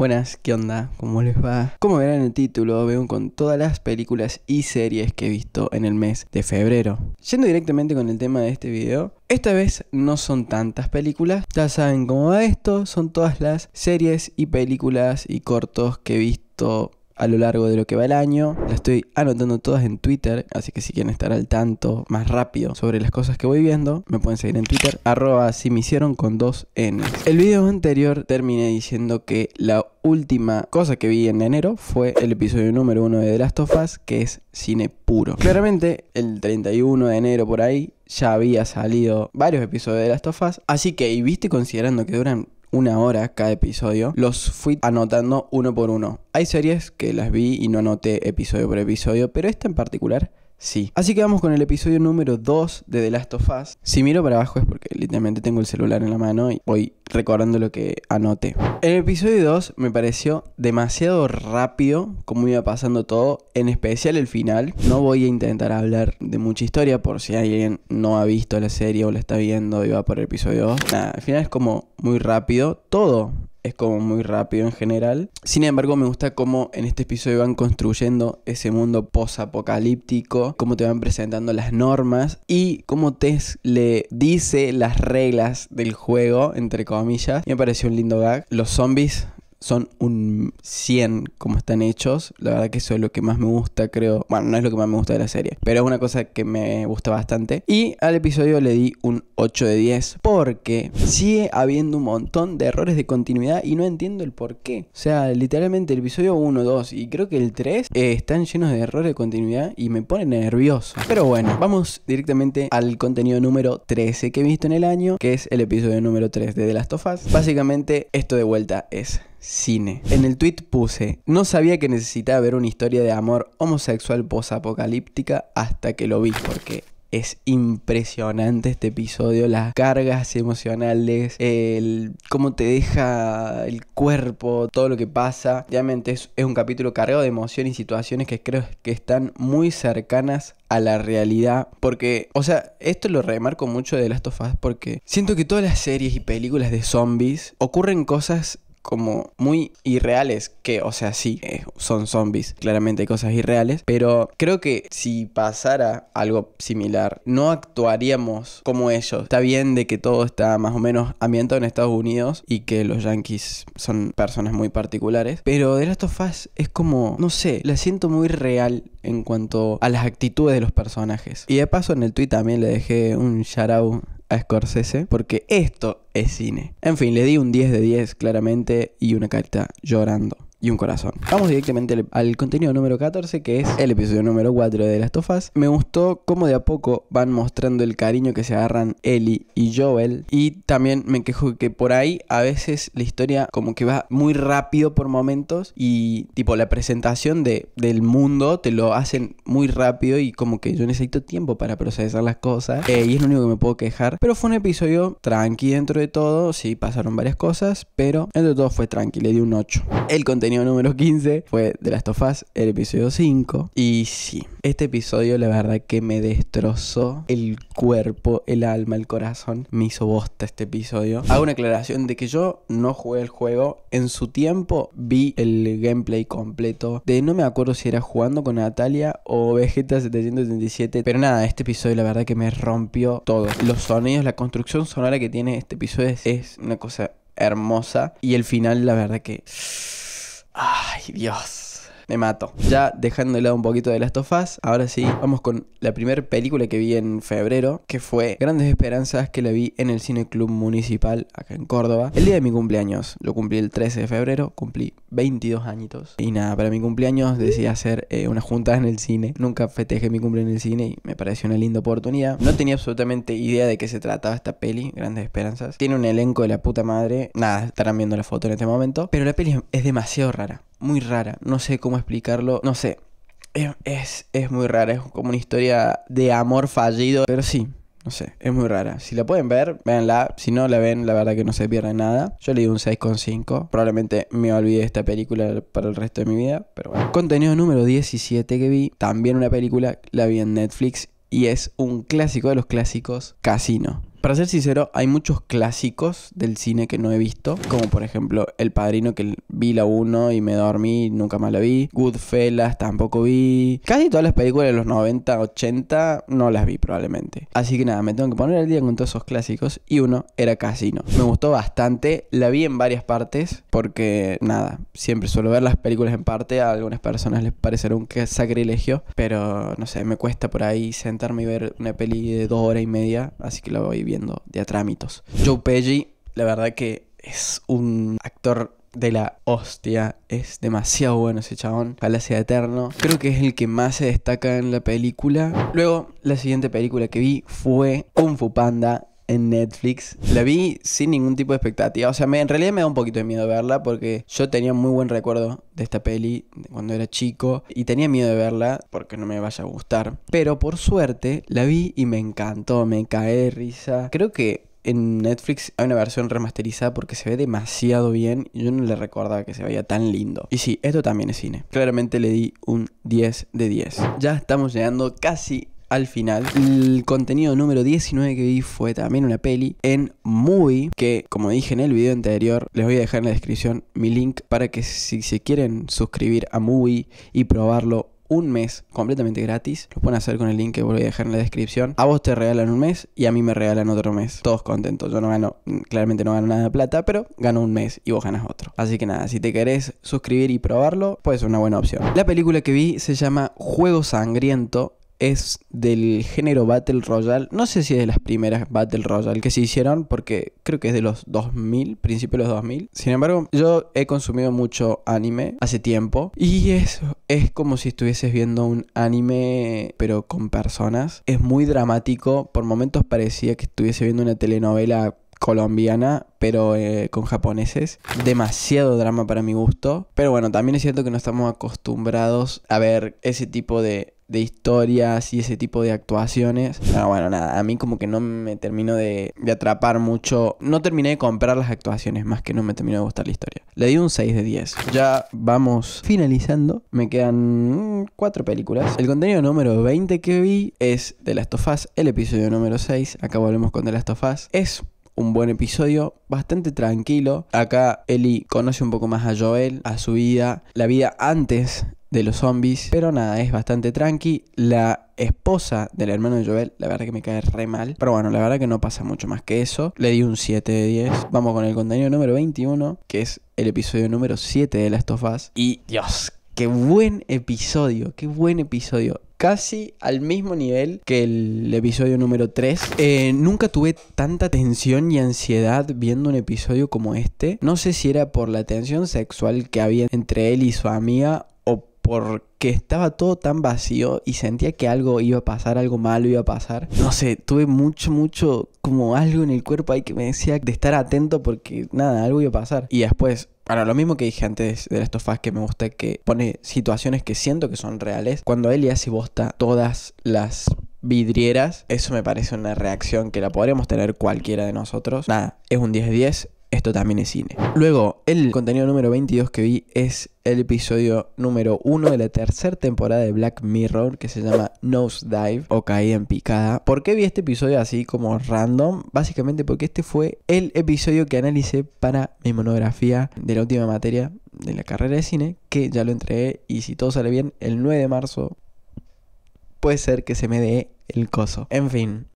Buenas, ¿qué onda? ¿Cómo les va? Como verán en el título, veo con todas las películas y series que he visto en el mes de febrero. Yendo directamente con el tema de este video, esta vez no son tantas películas, ya saben cómo va esto, son todas las series y películas y cortos que he visto a lo largo de lo que va el año. Las estoy anotando todas en Twitter, así que si quieren estar al tanto más rápido sobre las cosas que voy viendo, me pueden seguir en Twitter, arroba si me hicieron con dos N. El video anterior terminé diciendo que la última cosa que vi en enero fue el episodio número uno de The Last of Us, que es cine puro. Claramente, el 31 de enero por ahí ya había salido varios episodios de The Last of Us, así que, y viste considerando que duran una hora cada episodio, los fui anotando uno por uno. Hay series que las vi y no anoté episodio por episodio, pero esta en particular Sí. Así que vamos con el episodio número 2 de The Last of Us. Si miro para abajo es porque literalmente tengo el celular en la mano y voy recordando lo que anoté. El episodio 2 me pareció demasiado rápido como iba pasando todo, en especial el final. No voy a intentar hablar de mucha historia por si alguien no ha visto la serie o la está viendo y va por el episodio 2. Nada, al final es como muy rápido todo es como muy rápido en general. Sin embargo, me gusta cómo en este episodio van construyendo ese mundo posapocalíptico, cómo te van presentando las normas y cómo Tess le dice las reglas del juego, entre comillas. me pareció un lindo gag. Los zombies son un 100 como están hechos. La verdad que eso es lo que más me gusta, creo. Bueno, no es lo que más me gusta de la serie, pero es una cosa que me gusta bastante. Y al episodio le di un 8 de 10 porque sigue habiendo un montón de errores de continuidad y no entiendo el por qué. O sea, literalmente el episodio 1, 2 y creo que el 3 eh, están llenos de errores de continuidad y me pone nervioso. Pero bueno, vamos directamente al contenido número 13 que he visto en el año, que es el episodio número 3 de The Last of Us. Básicamente esto de vuelta es cine. En el tweet puse, no sabía que necesitaba ver una historia de amor homosexual posapocalíptica hasta que lo vi, porque es impresionante este episodio, las cargas emocionales, el cómo te deja el cuerpo, todo lo que pasa. Realmente es, un capítulo cargado de emoción y situaciones que creo que están muy cercanas a la realidad. Porque, o sea, esto lo remarco mucho de Last of Us porque siento que todas las series y películas de zombies ocurren cosas como muy irreales, que, o sea, sí, eh, son zombies, claramente hay cosas irreales, pero creo que si pasara algo similar, no actuaríamos como ellos. Está bien de que todo está más o menos ambientado en Estados Unidos y que los yankees son personas muy particulares, pero The Last of Us es como, no sé, la siento muy real en cuanto a las actitudes de los personajes. Y de paso en el tweet también le dejé un shout a Scorsese porque esto es cine. En fin, le di un 10 de 10 claramente y una carta llorando y un corazón. Vamos directamente al, contenido número 14, que es el episodio número 4 de Las Tofas. Me gustó cómo de a poco van mostrando el cariño que se agarran Ellie y Joel. Y también me quejo que por ahí a veces la historia como que va muy rápido por momentos y tipo la presentación de, del mundo te lo hacen muy rápido y como que yo necesito tiempo para procesar las cosas. Eh, y es lo único que me puedo quejar. Pero fue un episodio tranqui dentro de todo. Sí, pasaron varias cosas, pero entre todo fue tranqui. Le di un 8. El contenido número 15 fue de Last of Us, el episodio 5. Y sí, este episodio la verdad que me destrozó el cuerpo, el alma, el corazón. Me hizo bosta este episodio. Hago una aclaración de que yo no jugué el juego. En su tiempo vi el gameplay completo de no me acuerdo si era jugando con Natalia o Vegeta 777. Pero nada, este episodio la verdad que me rompió todo. Los sonidos, la construcción sonora que tiene este episodio es una cosa hermosa. Y el final, la verdad que Ay, Dios me mato. Ya dejando de lado un poquito de las tofas, ahora sí, vamos con la primera película que vi en febrero, que fue Grandes Esperanzas, que la vi en el Cine Club Municipal, acá en Córdoba, el día de mi cumpleaños. Lo cumplí el 13 de febrero, cumplí 22 añitos. Y nada, para mi cumpleaños decidí hacer eh, una junta en el cine. Nunca festejé mi cumpleaños en el cine y me pareció una linda oportunidad. No tenía absolutamente idea de qué se trataba esta peli, Grandes Esperanzas. Tiene un elenco de la puta madre. Nada, estarán viendo la foto en este momento. Pero la peli es demasiado rara muy rara. No sé cómo explicarlo. No sé. Es, es, muy rara. Es como una historia de amor fallido. Pero sí. No sé, es muy rara. Si la pueden ver, véanla. Si no la ven, la verdad que no se pierde nada. Yo le di un 6,5. Probablemente me olvidé esta película para el resto de mi vida. Pero bueno. Contenido número 17 que vi. También una película. La vi en Netflix. Y es un clásico de los clásicos. Casino. Para ser sincero, hay muchos clásicos del cine que no he visto, como por ejemplo El Padrino que vi la 1 y me dormí y nunca más la vi, Goodfellas tampoco vi, casi todas las películas de los 90, 80 no las vi probablemente. Así que nada, me tengo que poner al día con todos esos clásicos y uno era Casino. Me gustó bastante, la vi en varias partes porque nada, siempre suelo ver las películas en parte, a algunas personas les parecerá un sacrilegio, pero no sé, me cuesta por ahí sentarme y ver una peli de dos horas y media, así que la voy de a trámitos. Joe Pesci, la verdad que es un actor de la hostia. Es demasiado bueno ese chabón. Palacio eterno. Creo que es el que más se destaca en la película. Luego, la siguiente película que vi fue Kung Fu Panda en Netflix. La vi sin ningún tipo de expectativa. O sea, en realidad me da un poquito de miedo verla porque yo tenía muy buen recuerdo de esta peli cuando era chico y tenía miedo de verla porque no me vaya a gustar. Pero por suerte la vi y me encantó, me cae risa. Creo que en Netflix hay una versión remasterizada porque se ve demasiado bien y yo no le recordaba que se veía tan lindo. Y sí, esto también es cine. Claramente le di un 10 de 10. Ya estamos llegando casi al final. El contenido número 19 que vi fue también una peli en Movie, que como dije en el video anterior, les voy a dejar en la descripción mi link para que si se quieren suscribir a Movie y probarlo un mes completamente gratis. Lo pueden hacer con el link que voy a dejar en la descripción. A vos te regalan un mes y a mí me regalan otro mes. Todos contentos. Yo no gano, claramente no gano nada de plata, pero gano un mes y vos ganas otro. Así que nada, si te querés suscribir y probarlo, pues es una buena opción. La película que vi se llama Juego Sangriento es del género Battle Royale. No sé si es de las primeras Battle Royale que se hicieron, porque creo que es de los 2000, principios de los 2000. Sin embargo, yo he consumido mucho anime hace tiempo y eso es como si estuvieses viendo un anime, pero con personas. Es muy dramático. Por momentos parecía que estuviese viendo una telenovela colombiana, pero eh, con japoneses. Demasiado drama para mi gusto. Pero bueno, también es cierto que no estamos acostumbrados a ver ese tipo de de historias y ese tipo de actuaciones. Ah, bueno, nada, a mí como que no me termino de, de, atrapar mucho. No terminé de comprar las actuaciones, más que no me terminó de gustar la historia. Le di un 6 de 10. Ya vamos finalizando. Me quedan 4 mm, películas. El contenido número 20 que vi es The Last of Us, el episodio número 6. Acá volvemos con The Last of Us. Es un buen episodio, bastante tranquilo. Acá Eli conoce un poco más a Joel, a su vida, la vida antes de los zombies. Pero nada, es bastante tranqui. La esposa del hermano de Joel, la verdad que me cae re mal. Pero bueno, la verdad que no pasa mucho más que eso. Le di un 7 de 10. Vamos con el contenido número 21, que es el episodio número 7 de Last of Y Dios, qué buen episodio, qué buen episodio casi al mismo nivel que el episodio número 3. Eh, nunca tuve tanta tensión y ansiedad viendo un episodio como este. No sé si era por la tensión sexual que había entre él y su amiga o porque estaba todo tan vacío y sentía que algo iba a pasar, algo malo iba a pasar. No sé, tuve mucho, mucho como algo en el cuerpo ahí que me decía de estar atento porque nada, algo iba a pasar. Y después Ahora, lo mismo que dije antes de Last of que me gusta que pone situaciones que siento que son reales. Cuando y hace bosta todas las vidrieras, eso me parece una reacción que la podríamos tener cualquiera de nosotros. Nada, es un 10-10 esto también es cine. Luego, el contenido número 22 que vi es el episodio número 1 de la tercera temporada de Black Mirror que se llama Nose Dive o caí en Picada. ¿Por qué vi este episodio así como random? Básicamente porque este fue el episodio que analicé para mi monografía de la última materia de la carrera de cine que ya lo entregué y si todo sale bien el 9 de marzo puede ser que se me dé el coso. En fin,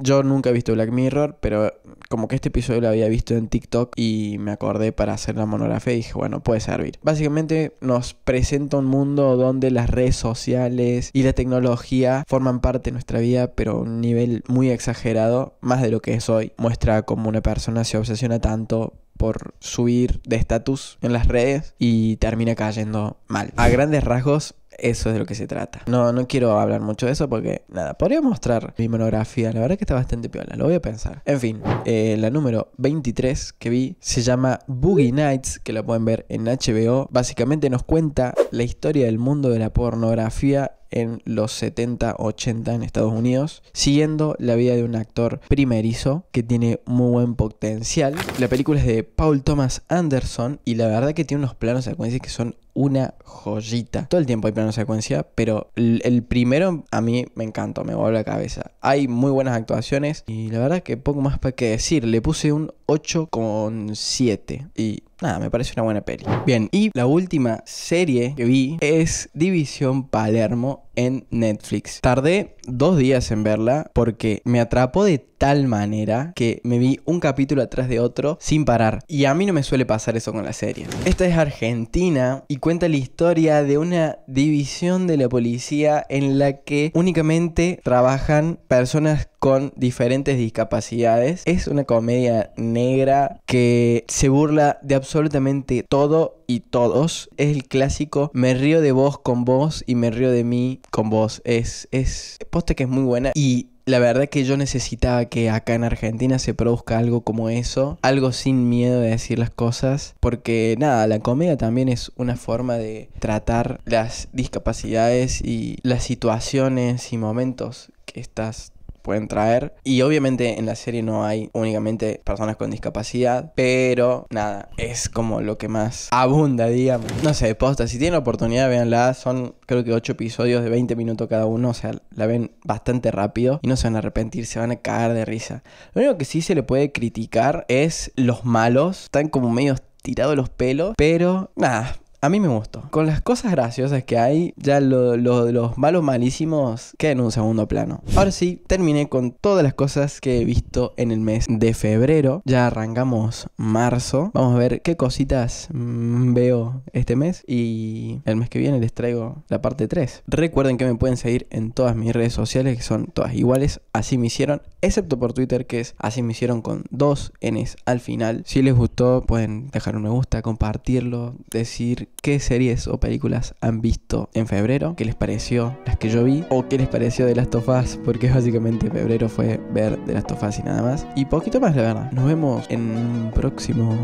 yo nunca he visto Black Mirror, pero como que este episodio lo había visto en TikTok y me acordé para hacer la monografía y dije, bueno, puede servir. Básicamente nos presenta un mundo donde las redes sociales y la tecnología forman parte de nuestra vida, pero a un nivel muy exagerado, más de lo que es hoy. Muestra cómo una persona se obsesiona tanto por subir de estatus en las redes y termina cayendo mal. A grandes rasgos, eso es de lo que se trata. No, no quiero hablar mucho de eso porque, nada, podría mostrar mi monografía. La verdad que está bastante piola, lo voy a pensar. En fin, eh, la número 23 que vi se llama Boogie Nights, que la pueden ver en HBO. Básicamente nos cuenta la historia del mundo de la pornografía en los 70, 80 en Estados Unidos, siguiendo la vida de un actor primerizo que tiene muy buen potencial. La película es de Paul Thomas Anderson y la verdad que tiene unos planos secuencias que son una joyita. Todo el tiempo hay plano secuencia, pero el, primero a mí me encantó, me vuelve la cabeza. Hay muy buenas actuaciones y la verdad que poco más para que decir. Le puse un 8,7 y nada, me parece una buena peli. Bien, y la última serie que vi es División Palermo en Netflix. Tardé dos días en verla porque me atrapó de tal manera que me vi un capítulo atrás de otro sin parar. Y a mí no me suele pasar eso con la serie. Esta es Argentina y cuenta la historia de una división de la policía en la que únicamente trabajan personas con diferentes discapacidades. Es una comedia negra que se burla de absolutamente todo y todos. Es el clásico me río de vos con vos y me río de mí con vos. Es, es, poste que es muy buena y la verdad que yo necesitaba que acá en Argentina se produzca algo como eso, algo sin miedo de decir las cosas, porque nada, la comedia también es una forma de tratar las discapacidades y las situaciones y momentos que estás pueden traer. Y obviamente en la serie no hay únicamente personas con discapacidad, pero nada, es como lo que más abunda, digamos. No sé, posta, si tienen oportunidad, véanla. Son creo que 8 episodios de 20 minutos cada uno, o sea, la ven bastante rápido y no se van a arrepentir, se van a caer de risa. Lo único que sí se le puede criticar es los malos, están como medio tirados los pelos, pero nada a mí me gustó. Con las cosas graciosas que hay, ya lo, los malos malísimos quedan en un segundo plano. Ahora sí, terminé con todas las cosas que he visto en el mes de febrero. Ya arrancamos marzo. Vamos a ver qué cositas mm, veo este mes. Y el mes que viene les traigo la parte 3. Recuerden que me pueden seguir en todas mis redes sociales, que son todas iguales. Así me hicieron, excepto por Twitter, que es así me hicieron con dos Ns al final. Si les gustó, pueden dejar un me gusta, compartirlo, decir qué series o películas han visto en febrero, qué les pareció las que yo vi o qué les pareció de Last of Us, porque básicamente febrero fue ver de Last of Us y nada más. Y poquito más, la verdad. Nos vemos en un próximo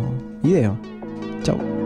video. Chao.